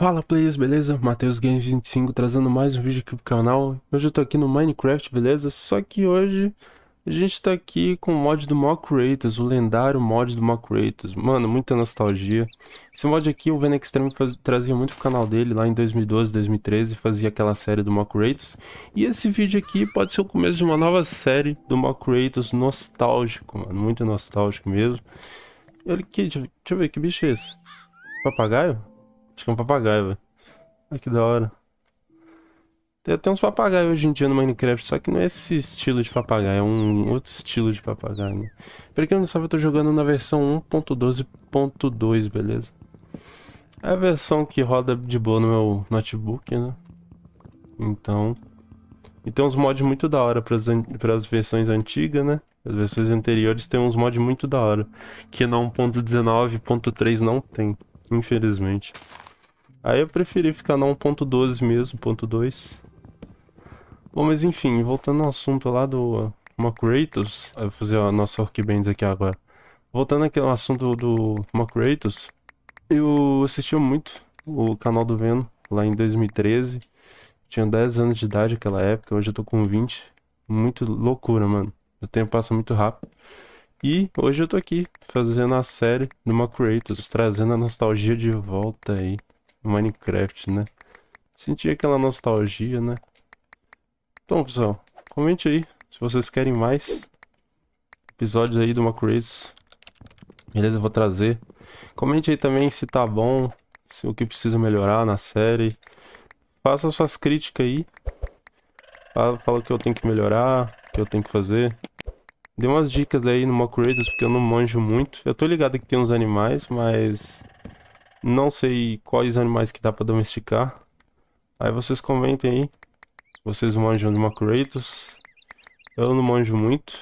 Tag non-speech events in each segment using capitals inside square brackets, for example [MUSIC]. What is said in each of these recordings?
Fala players, beleza? Matheus Games 25 trazendo mais um vídeo aqui pro canal. Hoje eu tô aqui no Minecraft, beleza? Só que hoje a gente tá aqui com o mod do Mock Creators, o lendário mod do Mock Creators. Mano, muita nostalgia. Esse mod aqui o Venom Extreme faz... trazia muito pro canal dele lá em 2012, 2013, fazia aquela série do Mock Creators. E esse vídeo aqui pode ser o começo de uma nova série do Mock Creators nostálgico, mano, muito nostálgico mesmo. Olha aqui, deixa eu ver que bicho é esse. Papagaio? Acho que é um papagaio, velho. Olha que da hora. Tem até uns papagaios hoje em dia no Minecraft, só que não é esse estilo de papagaio, é um outro estilo de papagaio. Né? Pra quem não sabe, eu tô jogando na versão 1.12.2, beleza? É a versão que roda de boa no meu notebook, né? Então. E tem uns mods muito da hora para as versões antigas, né? As versões anteriores tem uns mods muito da hora. Que na 1.19.3 não tem, infelizmente. Aí eu preferi ficar na 1.12 mesmo, 1.2. Bom, mas enfim, voltando ao assunto lá do Macratos, eu vou fazer a nossa Orkbands aqui agora. Voltando aqui ao assunto do Macratos, eu assistia muito o canal do Venom lá em 2013. Tinha 10 anos de idade naquela época, hoje eu tô com 20. Muito loucura, mano. O tempo passa muito rápido. E hoje eu tô aqui fazendo a série do Macratos, trazendo a nostalgia de volta aí. Minecraft, né? Sentir aquela nostalgia, né? Então, pessoal, comente aí se vocês querem mais episódios aí do Macraze. Beleza, eu vou trazer. Comente aí também se tá bom, se o que precisa melhorar na série. Faça suas críticas aí. Fala, fala o que eu tenho que melhorar, o que eu tenho que fazer. Dê umas dicas aí no Macrazes, porque eu não manjo muito. Eu tô ligado que tem uns animais, mas não sei quais animais que dá para domesticar. Aí vocês comentem aí. Vocês manjam de Kratos. Eu não manjo muito.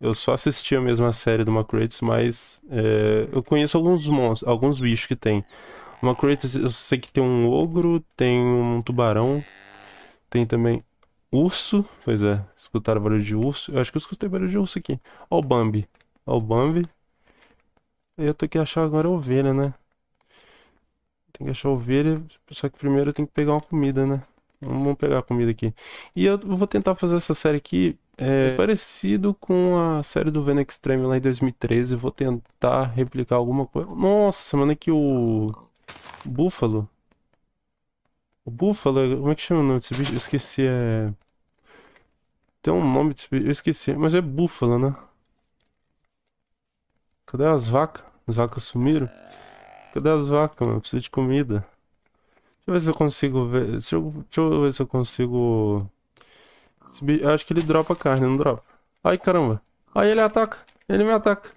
Eu só assistia a mesma série do Macrates, mas é, eu conheço alguns monstros, alguns bichos que tem. O Macrates, eu sei que tem um ogro, tem um tubarão, tem também urso. Pois é, escutaram barulho de urso. Eu acho que eu escutei barulho de urso aqui. Ó o Bambi. Ó o Bambi. Eu tenho que achar agora a ovelha, né? Tem que achar ovelha, só que primeiro eu tenho que pegar uma comida, né? Vamos pegar a comida aqui. E eu vou tentar fazer essa série aqui é, parecido com a série do Venom Extreme lá em 2013. Vou tentar replicar alguma coisa. Nossa, mano, é que o Búfalo. O Búfalo, como é que chama o nome desse bicho? Eu esqueci, é... Tem um nome desse bicho, eu esqueci, mas é Búfalo, né? Cadê as vacas? As vacas sumiram? Cadê as vacas, mano? Eu preciso de comida. Deixa eu ver se eu consigo ver. Deixa eu, deixa eu ver se eu consigo. Bicho... Eu acho que ele dropa carne, não dropa. Ai, caramba. Aí ele ataca. Ele me ataca.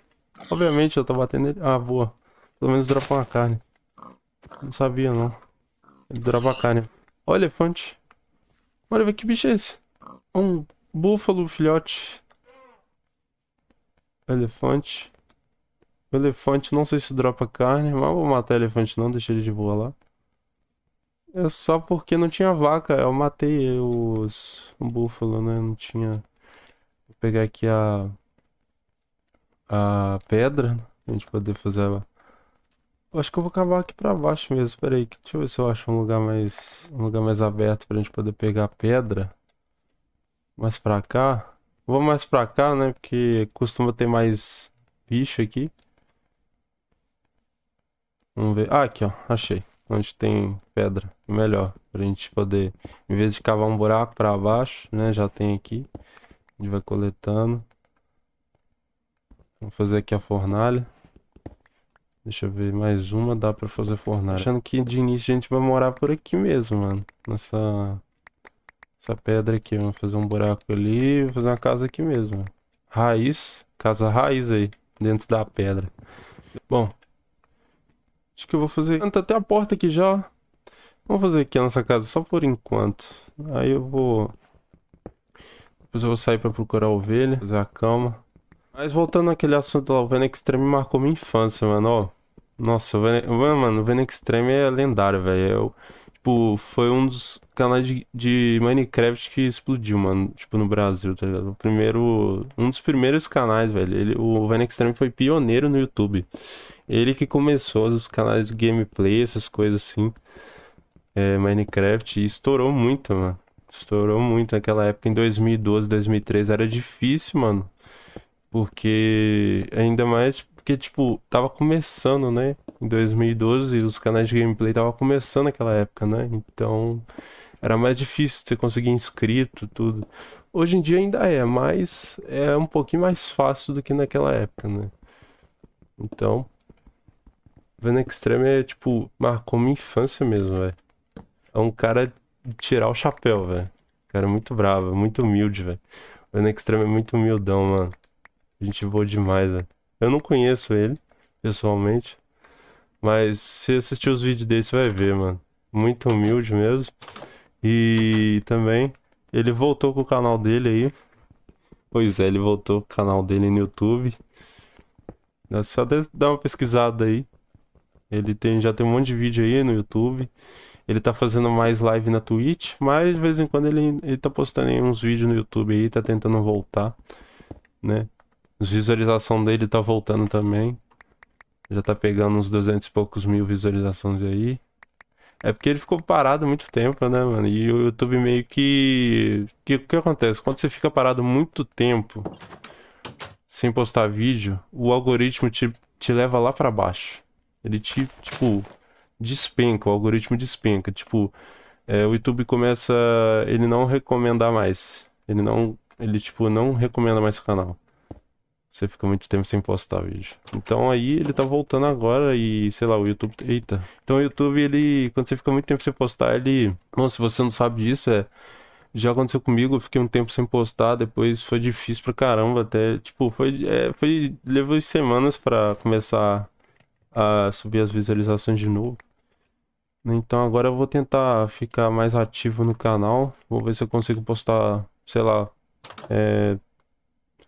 Obviamente eu tô batendo ele. Ah, boa. Pelo menos dropa uma carne. Não sabia, não. Ele dropa a carne. Olha o elefante. Olha, que bicho é esse? Um búfalo filhote. Elefante. O elefante, não sei se dropa carne, mas vou matar elefante não, deixa ele de boa lá. É só porque não tinha vaca, eu matei os um búfalo, né? Não tinha. Vou pegar aqui a. A pedra, né, a gente poder fazer ela. Eu acho que eu vou acabar aqui pra baixo mesmo, peraí, deixa eu ver se eu acho um lugar mais. Um lugar mais aberto pra gente poder pegar a pedra. Mais pra cá. Vou mais pra cá, né? Porque costuma ter mais bicho aqui. Vamos ver. Ah, aqui, ó. Achei. Onde tem pedra. Melhor. Pra gente poder, em vez de cavar um buraco pra baixo, né? Já tem aqui. A gente vai coletando. Vamos fazer aqui a fornalha. Deixa eu ver, mais uma dá pra fazer fornalha. Achando que de início a gente vai morar por aqui mesmo, mano. Nessa... Essa pedra aqui, vamos fazer um buraco ali Vou fazer uma casa aqui mesmo. Raiz, casa raiz aí, dentro da pedra. Bom, Acho que eu vou fazer. Canta até a porta aqui já. Vamos fazer aqui a nossa casa só por enquanto. Aí eu vou. Depois eu vou sair pra procurar a ovelha, fazer a cama. Mas voltando àquele assunto lá, o Venex Extreme marcou minha infância, mano, ó. Nossa, o Venex, mano, o Venex Extreme é lendário, velho. É tipo, foi um dos canais de, de, Minecraft que explodiu, mano. Tipo, no Brasil, tá ligado? O primeiro. Um dos primeiros canais, velho. Ele, o Venex Extreme foi pioneiro no YouTube. Ele que começou os canais de gameplay, essas coisas assim. É, Minecraft. E estourou muito, mano. Estourou muito naquela época, em 2012, 2013. Era difícil, mano. Porque. Ainda mais porque, tipo, tava começando, né? Em 2012, os canais de gameplay tava começando naquela época, né? Então. Era mais difícil você conseguir inscrito, tudo. Hoje em dia ainda é, mas é um pouquinho mais fácil do que naquela época, né? Então, Venom Extreme é, tipo, marcou minha infância mesmo, velho. É um cara tirar o chapéu, velho. Cara é muito bravo, é muito humilde, velho. O Extreme é muito humildão, mano. A Gente voou é demais, velho. Eu não conheço ele, pessoalmente. Mas se assistir os vídeos dele, você vai ver, mano. Muito humilde mesmo. E também, ele voltou com o canal dele aí. Pois é, ele voltou com o canal dele no YouTube. só dá uma pesquisada aí. Ele tem, já tem um monte de vídeo aí no YouTube. Ele tá fazendo mais live na Twitch, mas de vez em quando ele, ele tá postando uns vídeos no YouTube aí, tá tentando voltar, né? As visualizações dele tá voltando também. Já tá pegando uns 200 e poucos mil visualizações aí. É porque ele ficou parado muito tempo, né, mano? E o YouTube meio que. O que, que acontece? Quando você fica parado muito tempo sem postar vídeo, o algoritmo te, te leva lá para baixo. Ele te, tipo, despenca, o algoritmo despenca. Tipo, é, o YouTube começa. Ele não recomendar mais. Ele não. Ele, tipo, não recomenda mais o canal. Você fica muito tempo sem postar vídeo. Então aí ele tá voltando agora e, sei lá, o YouTube. Eita. Então o YouTube, ele. Quando você fica muito tempo sem postar, ele. Bom, se você não sabe disso, é. Já aconteceu comigo, eu fiquei um tempo sem postar, depois foi difícil pra caramba até. Tipo, foi. É, foi levou semanas pra começar a subir as visualizações de novo. Então agora eu vou tentar ficar mais ativo no canal. Vou ver se eu consigo postar, sei lá, é...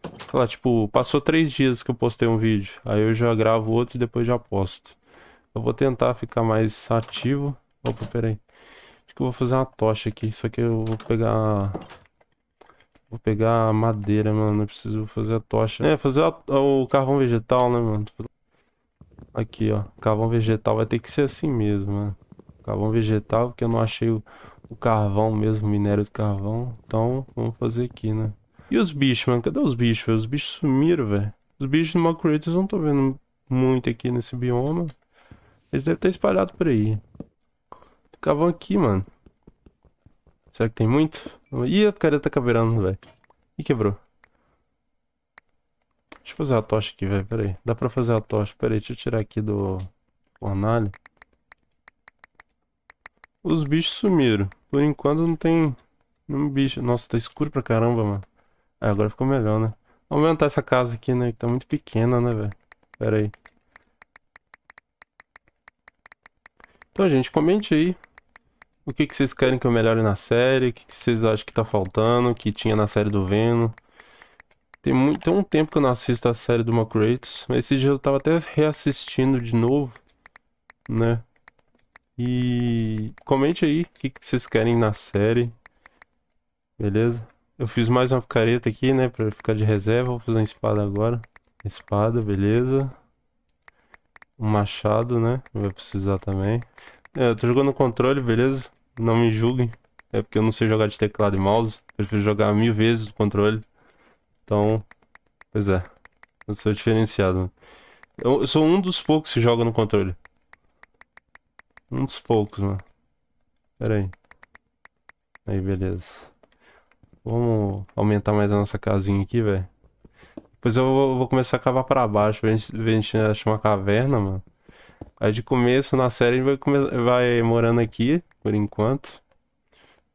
sei lá, tipo, passou três dias que eu postei um vídeo. Aí eu já gravo outro e depois já posto. Eu vou tentar ficar mais ativo. Opa, peraí. Acho que eu vou fazer uma tocha aqui. Só que eu vou pegar... Vou pegar madeira, mano. Eu preciso fazer a tocha. É, fazer a... o carvão vegetal, né, mano? Aqui, ó. Carvão vegetal vai ter que ser assim mesmo, né? Carvão vegetal, porque eu não achei o, o carvão mesmo, minério de carvão. Então, vamos fazer aqui, né? E os bichos, mano? Cadê os bichos, Os bichos sumiram, velho. Os bichos no Creators não tô vendo muito aqui nesse bioma. Eles devem estar espalhados por aí. Carvão aqui, mano. Será que tem muito? Ih, a picareta tá caveirando, velho. E quebrou. Deixa eu fazer a tocha aqui, velho. Pera aí. Dá pra fazer a tocha. Pera aí, deixa eu tirar aqui do fornalho. Os bichos sumiram. Por enquanto não tem nenhum bicho. Nossa, tá escuro pra caramba, mano. Ah, agora ficou melhor, né? Vamos aumentar essa casa aqui, né? Que tá muito pequena, né, velho? Pera aí. Então, gente, comente aí. O que, que vocês querem que eu melhore na série? O que, que vocês acham que tá faltando? O que tinha na série do Venom? Tem muito tem um tempo que eu não assisto a série do mas Esse dia eu tava até reassistindo de novo, né? E comente aí o que, que, vocês querem na série. Beleza? Eu fiz mais uma picareta aqui, né? Pra ficar de reserva. Vou fazer uma espada agora. Espada, beleza. Um machado, né? Vai precisar também. É, eu tô jogando controle, beleza? Não me julguem. É porque eu não sei jogar de teclado e mouse. Prefiro jogar mil vezes o controle. Então, pois é. Eu sou diferenciado. Eu, eu sou um dos poucos que joga no controle. Um dos poucos, mano. Pera aí. Aí, beleza. Vamos aumentar mais a nossa casinha aqui, velho. Depois eu vou, vou, começar a cavar pra baixo, pra gente, pra gente achar uma caverna, mano. Aí de começo na série a gente vai, vai morando aqui, por enquanto,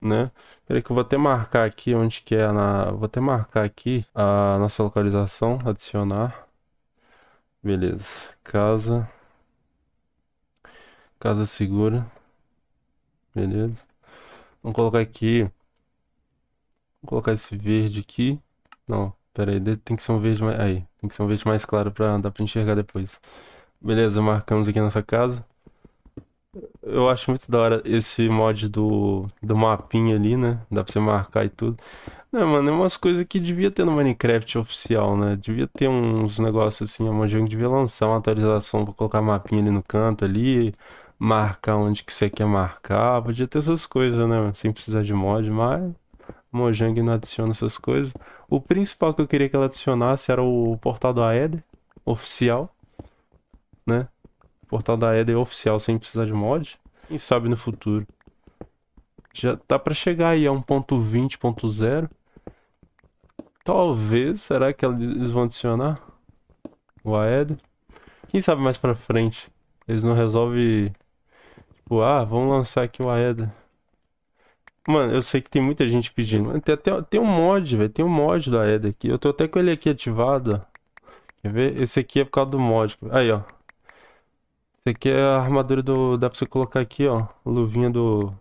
né? Peraí que eu vou até marcar aqui onde que é na... Vou até marcar aqui a nossa localização, adicionar. Beleza. Casa. Casa segura. Beleza. Vamos colocar aqui... Vou colocar esse verde aqui. Não, peraí, tem que ser um verde mais... Aí, tem que ser um verde mais claro pra dar pra enxergar depois. Beleza, marcamos aqui a nossa casa. Eu acho muito da hora esse mod do, do mapinha ali, né? Dá pra você marcar e tudo. Não, né, mano, é umas coisas que devia ter no Minecraft oficial, né? Devia ter uns negócios assim, a Mojang devia lançar uma atualização pra colocar mapinha ali no canto ali, marcar onde que você quer marcar. Podia ter essas coisas, né? Sem precisar de mod, mas Mojang não adiciona essas coisas. O principal que eu queria que ela adicionasse era o portal do Aether, oficial portal da EDA é oficial sem precisar de mod. Quem sabe no futuro. Já dá tá para chegar aí a é 1.20.0. Talvez, será que eles vão adicionar o AED? Quem sabe mais pra frente eles não resolvem, tipo, ah, vamos lançar aqui o AED. Mano, eu sei que tem muita gente pedindo. Tem até tem um mod, velho, tem um mod do AED aqui. Eu tô até com ele aqui ativado, Quer ver? Esse aqui é por causa do mod. Aí, ó. Isso aqui é a armadura do. Dá pra você colocar aqui, ó. Luvinha do.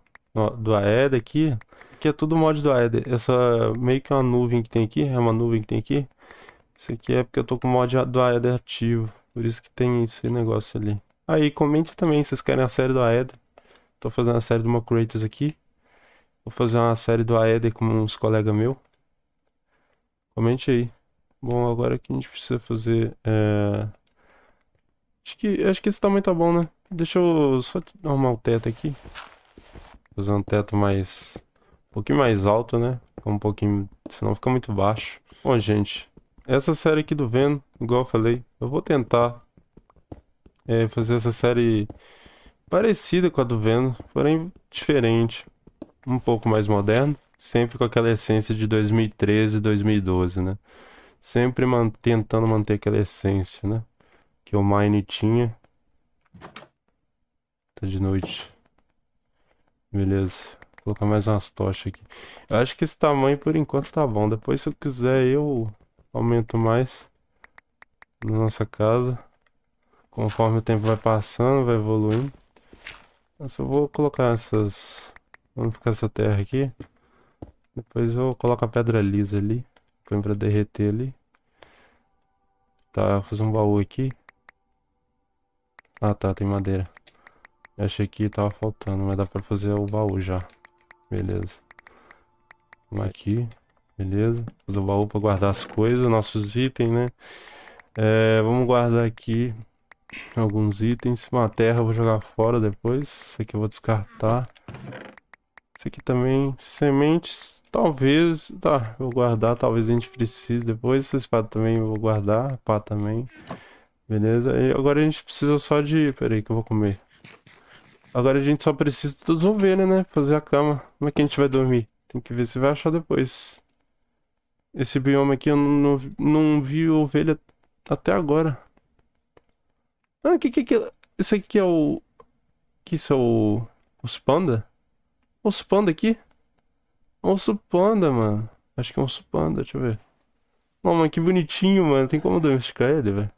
Do Aed aqui. Aqui é tudo mod do Aed. Essa é meio que é uma nuvem que tem aqui. É uma nuvem que tem aqui. Isso aqui é porque eu tô com o mod do Aed ativo. Por isso que tem esse negócio ali. Aí, comente também se vocês querem a série do Aed. Tô fazendo a série do Mocrates aqui. Vou fazer uma série do Aed com uns colegas meus. Comente aí. Bom, agora que a gente precisa fazer. É... Acho que, acho que esse tamanho tá bom, né? Deixa eu só arrumar o teto aqui. fazer um teto mais... Um pouquinho mais alto, né? Um pouquinho... Senão fica muito baixo. Bom, gente. Essa série aqui do Venom, igual eu falei, eu vou tentar é, fazer essa série parecida com a do Venom, porém diferente. Um pouco mais moderno. Sempre com aquela essência de 2013 e 2012, né? Sempre man tentando manter aquela essência, né? que o Mine tinha. Tá de noite. Beleza. Vou colocar mais umas tochas aqui. Eu acho que esse tamanho por enquanto tá bom. Depois se eu quiser eu aumento mais na nossa casa. Conforme o tempo vai passando, vai evoluindo. Eu só vou colocar essas... Vamos ficar essa terra aqui. Depois eu coloco a pedra lisa ali. Põe pra derreter ali. Tá, vou fazer um baú aqui. Ah tá, tem madeira. Eu achei que tava faltando, mas dá pra fazer o baú já. Beleza. Vamos aqui. Beleza. Fazer o baú pra guardar as coisas, nossos itens, né? É, vamos guardar aqui alguns itens. Uma terra eu vou jogar fora depois. Isso aqui eu vou descartar. Isso aqui também, sementes, talvez, tá, vou guardar, talvez a gente precise depois. Essa espada também eu vou guardar, pá também. Beleza? E agora a gente precisa só de... Pera aí que eu vou comer. Agora a gente só precisa dos ovelhas, né, né? Fazer a cama. Como é que a gente vai dormir? Tem que ver se vai achar depois. Esse bioma aqui eu não, não, não vi ovelha até agora. Ah, que que é que... Isso aqui é o... Que isso é o... Os panda? Os panda aqui? Osso panda, mano. Acho que é um panda, deixa eu ver. Oh, mano, que bonitinho, mano. Tem como domesticar ele, velho?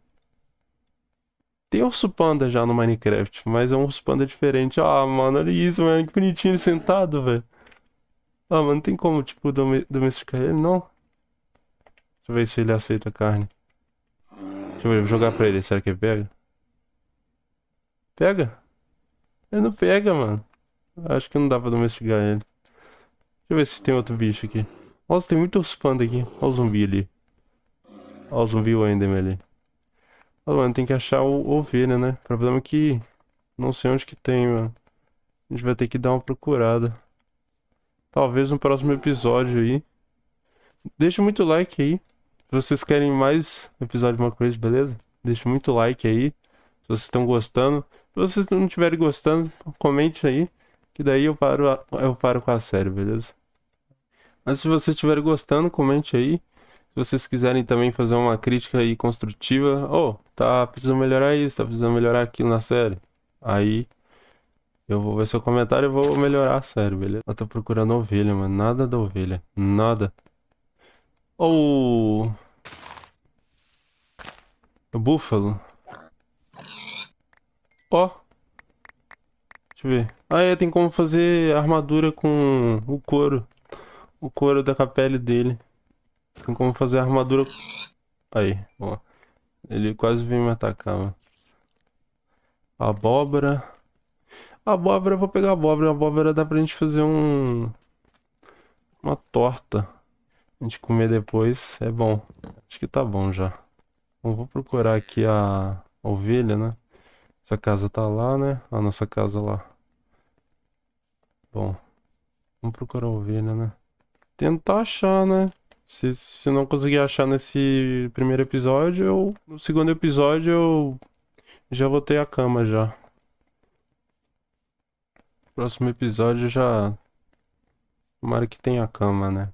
Tem urso panda já no Minecraft, mas é um urso panda diferente. Ah, mano, olha isso, mano, que bonitinho ele sentado, velho. Ah, mano, não tem como, tipo, domesticar ele, não? Deixa eu ver se ele aceita a carne. Deixa eu ver, vou jogar pra ele. Será que ele pega? Pega? Ele não pega, mano. Acho que não dá pra domesticar ele. Deixa eu ver se tem outro bicho aqui. Nossa, tem muitos panda aqui. Olha o zumbi ali. Olha o zumbi Wendem ali. Mas, ah, mano, tem que achar o ovelha, né? O problema é que não sei onde que tem, mano. A gente vai ter que dar uma procurada. Talvez no próximo episódio aí. Deixa muito like aí. Se vocês querem mais episódio de uma coisa, beleza? Deixa muito like aí. Se vocês estão gostando. Se vocês não estiverem gostando, comente aí. Que daí eu paro, eu paro com a série, beleza? Mas se vocês estiverem gostando, comente aí. Se vocês quiserem também fazer uma crítica aí construtiva, oh, tá precisando melhorar isso, tá precisando melhorar aquilo na série. Aí eu vou ver seu comentário e vou melhorar a série, beleza? Eu tô procurando ovelha, mano. Nada da ovelha. Nada. Ou. Oh. O búfalo. Ó. Oh. Deixa eu ver. Ah, é, tem como fazer armadura com o couro. O couro da capela dele. Tem como fazer a armadura. Aí, ó. Ele quase veio me atacar, mano. Abóbora. Abóbora, eu vou pegar abóbora. Abóbora dá pra gente fazer um. Uma torta. A gente comer depois. É bom. Acho que tá bom já. Bom, vou procurar aqui a ovelha, né? Essa casa tá lá, né? A nossa casa lá. Bom. Vamos procurar a ovelha, né? Tentar achar, né? Se, se não conseguir achar nesse primeiro episódio, eu, no segundo episódio eu já botei a cama já. Próximo episódio já. Tomara que tenha a cama, né?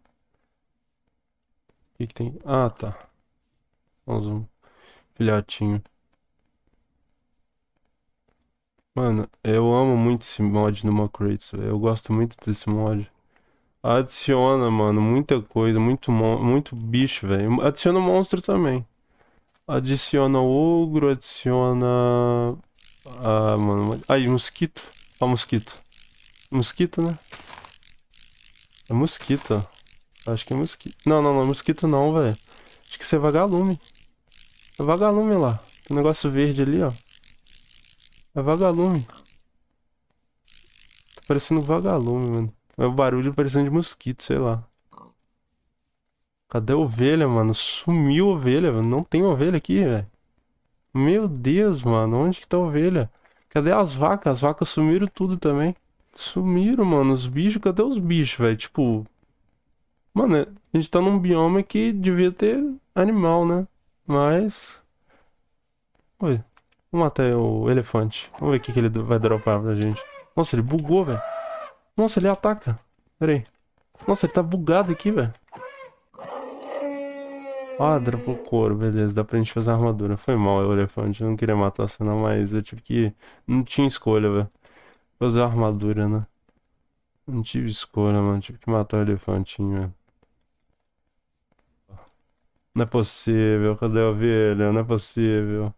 O que, que tem? Ah, tá. Vamos um filhotinho. Mano, eu amo muito esse mod no Mocrates, eu gosto muito desse mod. Adiciona, mano, muita coisa, muito, muito bicho, velho. Adiciona monstro também. Adiciona ogro, adiciona. Ah, mano. Aí, mosquito. Ó, ah, mosquito. Mosquito, né? É mosquito. Acho que é mosquito. Não, não, não é mosquito, não, velho. Acho que isso é vagalume. É vagalume lá. Tem um negócio verde ali, ó. É vagalume. Tá parecendo vagalume, mano. É o barulho parecendo de mosquito, sei lá. Cadê a ovelha, mano? Sumiu a ovelha, Não tem ovelha aqui, velho. Meu Deus, mano. Onde que tá a ovelha? Cadê as vacas? As vacas sumiram tudo também. Sumiram, mano. Os bichos, cadê os bichos, velho? Tipo. Mano, a gente tá num bioma que devia ter animal, né? Mas. Oi. Vamos matar o elefante. Vamos ver o que, que ele vai dropar pra gente. Nossa, ele bugou, velho. Nossa, ele ataca. Pera aí. Nossa, ele tá bugado aqui, velho. Quadra pro couro, beleza, dá pra gente fazer armadura. Foi mal, é elefante, eu não queria matar você não, mas eu tive que... Não tinha escolha, velho. Fazer armadura, né? Não tive escolha, mano, tive que matar o elefantinho, velho. Não é possível, cadê a ovelha? Não é possível.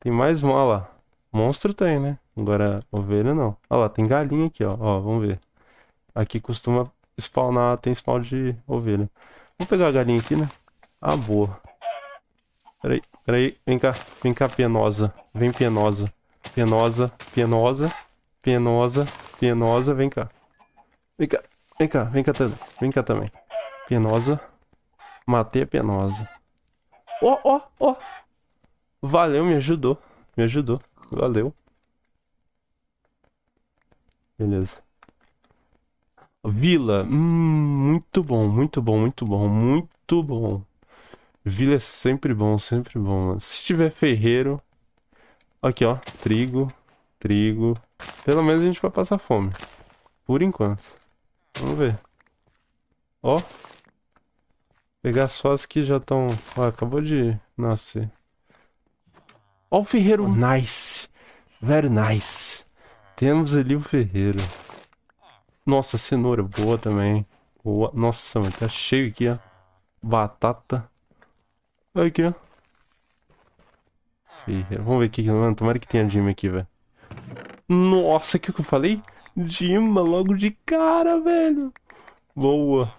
Tem mais mola. Monstro tem, né? Agora, ovelha né, não. Olha lá, tem galinha aqui, ó. Ó, vamos ver. Aqui costuma spawnar, tem spawn de ovelha. Vamos pegar a galinha aqui, né? Ah, boa. Peraí, peraí. Vem cá, vem cá, penosa. Vem, penosa. Penosa, penosa, penosa, penosa. Vem cá. Vem cá, vem cá, vem cá também. Vem cá também. Penosa. Matei a penosa. Ó, ó, ó. Valeu, me ajudou. Me ajudou. Valeu. Beleza. Vila. Hum, muito bom, muito bom, muito bom, muito bom. Vila é sempre bom, sempre bom. Se tiver ferreiro... Aqui, ó. Trigo, trigo. Pelo menos a gente vai passar fome. Por enquanto. Vamos ver. Ó. Pegar só as que já estão... Ó, acabou de nascer. Ó o ferreiro. Nice. Very nice. Temos ali o ferreiro. Nossa, cenoura é boa também. Boa. Nossa, mano, tá cheio aqui, ó. Batata. Olha aqui, ó. Ferreiro. É, vamos ver que mano. Tomara que tenha Dima aqui, velho. Nossa, o que, que eu falei? Dima logo de cara, velho. Boa.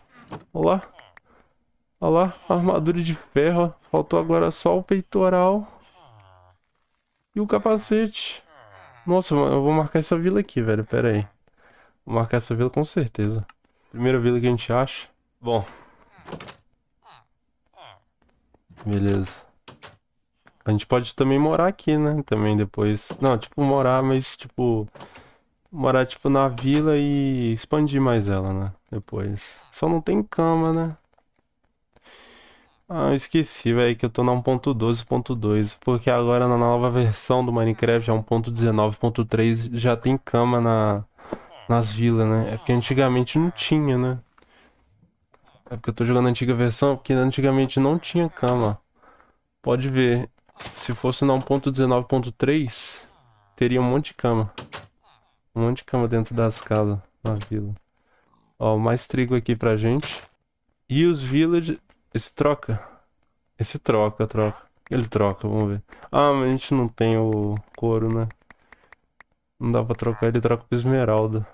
Olha lá. Olha lá, armadura de ferro. Faltou agora só o peitoral. E o capacete. Nossa, eu vou marcar essa vila aqui, velho. Pera aí. Vou marcar essa vila com certeza. Primeira vila que a gente acha. Bom. Beleza. A gente pode também morar aqui, né? Também depois. Não, tipo, morar, mas tipo. Morar, tipo, na vila e expandir mais ela, né? Depois. Só não tem cama, né? Ah, eu esqueci, velho, que eu tô na 1.12.2, porque agora na nova versão do Minecraft, a é 1.19.3, já tem cama na, nas vilas, né? É porque antigamente não tinha, né? É porque eu tô jogando a antiga versão, porque antigamente não tinha cama. Pode ver, se fosse na 1.19.3, teria um monte de cama. Um monte de cama dentro das casas, na vila. Ó, mais trigo aqui pra gente. E os village esse troca? Esse troca, troca. Ele troca, vamos ver. Ah, mas a gente não tem o couro, né? Não dá pra trocar, ele troca pra esmeralda.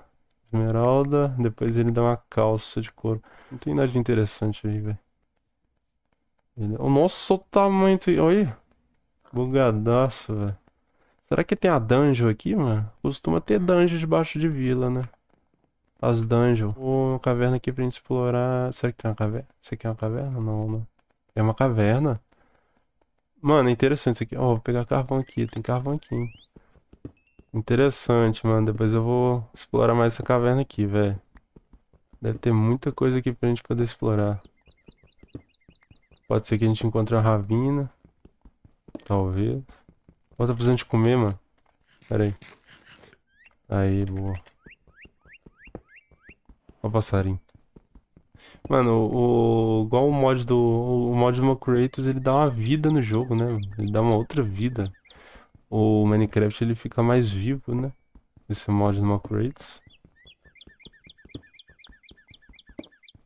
Esmeralda, depois ele dá uma calça de couro. Não tem nada de interessante aí, velho. Nossa, o tamanho. Olha. Bugadaço, velho. Será que tem a danjo aqui, mano? Costuma ter danjo debaixo de vila, né? As dungeons. Ou uma caverna aqui pra gente explorar. Será que é uma caverna? Isso aqui é uma caverna? Não, né? É uma caverna. Mano, é interessante isso aqui. Ó, oh, vou pegar carvão aqui. Tem carvão aqui. Hein? Interessante, mano. Depois eu vou explorar mais essa caverna aqui, velho. Deve ter muita coisa aqui pra gente poder explorar. Pode ser que a gente encontre uma ravina. Talvez. Ó, oh, tá precisando de comer, mano. Pera aí. Aí, boa. Ao passarinho. Mano, o, o, igual o mod do. O mod do Mocreators, ele dá uma vida no jogo, né? Ele dá uma outra vida. O Minecraft ele fica mais vivo, né? Esse mod do Mocreators.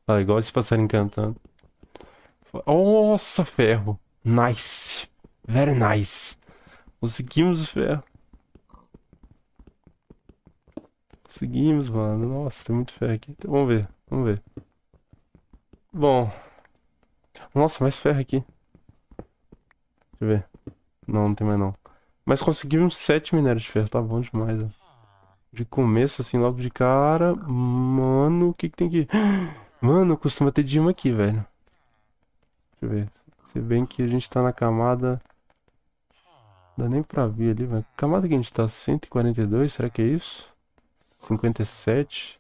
Ah, tá, igual esse passarinho cantando. Nossa, ferro! Nice! Very nice! Conseguimos o ferro. Conseguimos, mano. Nossa, tem muito ferro aqui. Então, vamos ver, vamos ver. Bom. Nossa, mais ferro aqui. Deixa eu ver. Não, não tem mais não. Mas conseguimos sete minérios de ferro. Tá bom demais, ó. De começo, assim, logo de cara. Mano, o que que tem aqui? [GASPS] Mano, costuma ter Dima aqui, velho. Deixa eu ver. Se bem que a gente tá na camada... Não dá nem pra ver ali, velho. Camada que a gente tá 142, será que é isso? 57.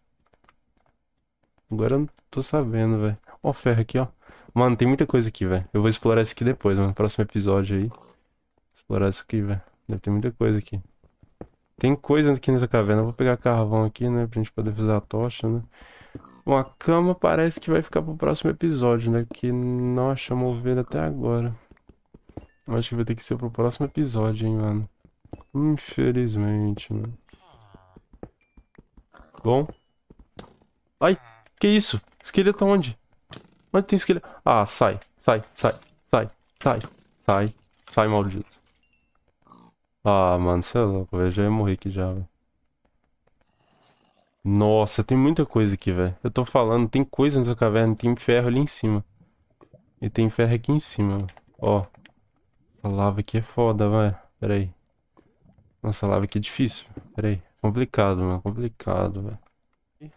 Agora eu não tô sabendo, velho. Ó, ferro aqui, ó. Mano, tem muita coisa aqui, velho. Eu vou explorar isso aqui depois, mano. Próximo episódio aí. Explorar isso aqui, velho. Deve ter muita coisa aqui. Tem coisa aqui nessa caverna. Eu vou pegar carvão aqui, né? Pra gente poder fazer a tocha, né? Bom, a cama parece que vai ficar pro próximo episódio, né? Que não achamos ovelha até agora. Acho que vai ter que ser pro próximo episódio, hein, mano. Infelizmente, né? Bom. Ai, que isso? Esqueleto onde? Onde tem esqueleto? Ah, sai, sai, sai, sai, sai, sai, sai, maldito. Ah, mano, você é louco, velho. Já ia morrer aqui já, velho. Nossa, tem muita coisa aqui, velho. Eu tô falando, tem coisa nessa caverna. Tem ferro ali em cima. E tem ferro aqui em cima, véio. Ó. A lava aqui é foda, velho. Pera aí. Nossa, a lava aqui é difícil. Pera aí. Complicado, mano. Complicado, velho.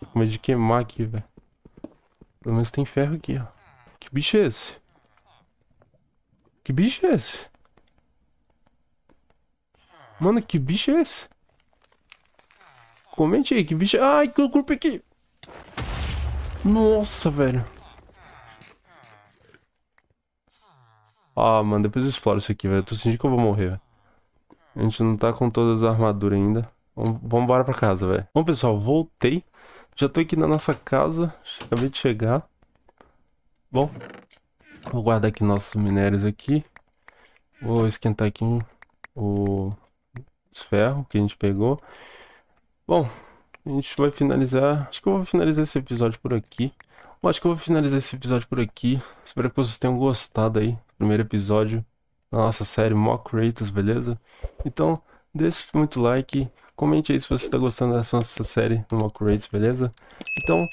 Tô com medo de queimar aqui, velho. Pelo menos tem ferro aqui, ó. Que bicho é esse? Que bicho é esse? Mano, que bicho é esse? Comente aí, que bicho... É- Ai, que corpo aqui! Nossa, velho. Ah, mano, depois eu exploro isso aqui, velho. Eu tô sentindo que eu vou morrer, velho. A gente não tá com todas as armaduras ainda. Vamos embora pra casa, velho. Bom, pessoal, voltei. Já tô aqui na nossa casa. Acabei de chegar. Bom, vou guardar aqui nossos minérios aqui. Vou esquentar aqui o os ferro que a gente pegou. Bom, a gente vai finalizar. Acho que eu vou finalizar esse episódio por aqui. Bom, acho que eu vou finalizar esse episódio por aqui. Espero que vocês tenham gostado aí. Primeiro episódio nossa série Mock Creators, beleza? Então, deixe muito like, comente aí se você está gostando dessa nossa série do Mock Creators, beleza? Então,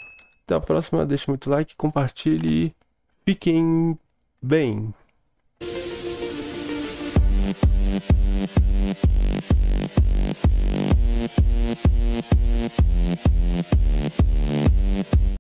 até a próxima, deixe muito like, compartilhe e fiquem bem!